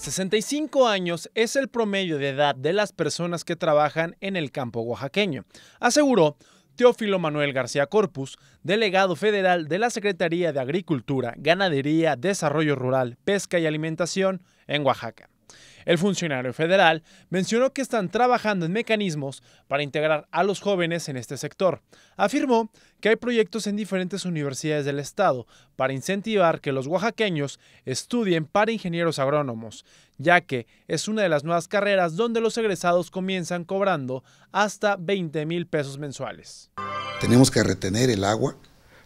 65 años es el promedio de edad de las personas que trabajan en el campo oaxaqueño, aseguró Teófilo Manuel García Corpus, delegado federal de la Secretaría de Agricultura, Ganadería, Desarrollo Rural, Pesca y Alimentación en Oaxaca. El funcionario federal mencionó que están trabajando en mecanismos para integrar a los jóvenes en este sector. Afirmó que hay proyectos en diferentes universidades del estado para incentivar que los oaxaqueños estudien para ingenieros agrónomos, ya que es una de las nuevas carreras donde los egresados comienzan cobrando hasta 20 mil pesos mensuales. Tenemos que retener el agua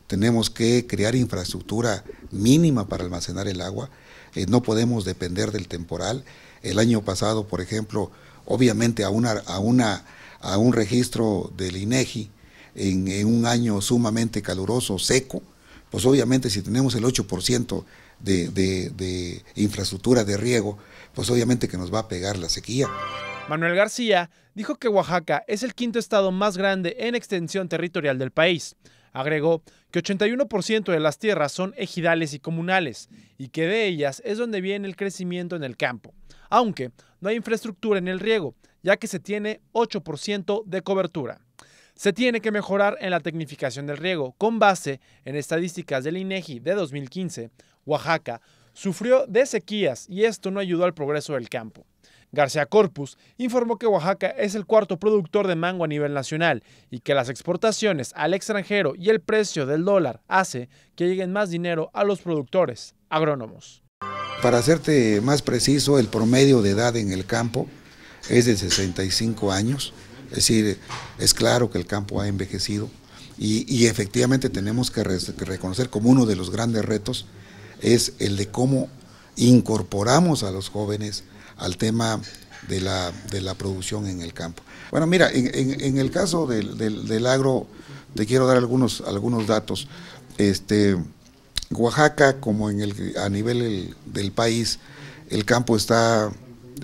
tenemos que crear infraestructura mínima para almacenar el agua, eh, no podemos depender del temporal. El año pasado, por ejemplo, obviamente a, a, una, a un registro del INEGI en, un año sumamente caluroso, seco, pues obviamente si tenemos el 8% de, de infraestructura de riego, pues obviamente que nos va a pegar la sequía. Manuel García dijo que Oaxaca es el quinto estado más grande en extensión territorial del país. Agregó que 81% de las tierras son ejidales y comunales y que de ellas es donde viene el crecimiento en el campo, aunque no hay infraestructura en el riego, ya que se tiene 8% de cobertura. Se tiene que mejorar en la tecnificación del riego. Con base en estadísticas del INEGI de 2015, Oaxaca sufrió de sequías y esto no ayudó al progreso del campo. García Corpus informó que Oaxaca es el cuarto productor de mango a nivel nacional y que las exportaciones al extranjero y el precio del dólar hace que lleguen más dinero a los productores agrónomos. Para hacerte más preciso, el promedio de edad en el campo es de 65 años, es decir, es claro que el campo ha envejecido y, efectivamente tenemos que, que reconocer como uno de los grandes retos es el de cómo incorporamos a los jóvenes al tema de la, de la producción en el campo. Bueno, mira, en, el caso del, del, del, agro, te quiero dar algunos, algunos datos. Este, Oaxaca, como en el, a nivel del país, el campo está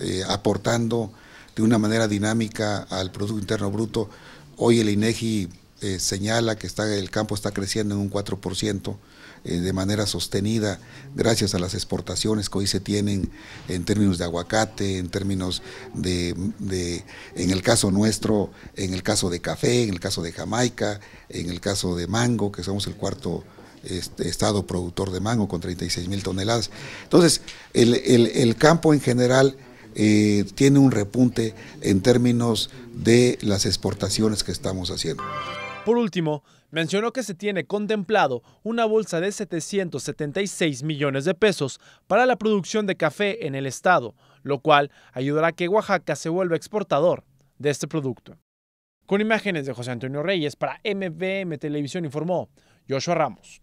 eh, aportando de una manera dinámica al Producto Interno Bruto. Hoy el INEGI eh, señala que el campo está creciendo en un 4% eh, de manera sostenida gracias a las exportaciones que hoy se tienen en términos de aguacate, en términos de, en el caso nuestro, en el caso de café, en el caso de Jamaica, en el caso de mango, que somos el cuarto este, estado productor de mango con 36 mil toneladas. Entonces, el, campo en general eh, tiene un repunte en términos de las exportaciones que estamos haciendo. Por último, mencionó que se tiene contemplado una bolsa de 776 millones de pesos para la producción de café en el estado, lo cual ayudará a que Oaxaca se vuelva exportador de este producto. Con imágenes de José Antonio Reyes para MVM Televisión informó Joshua Ramos.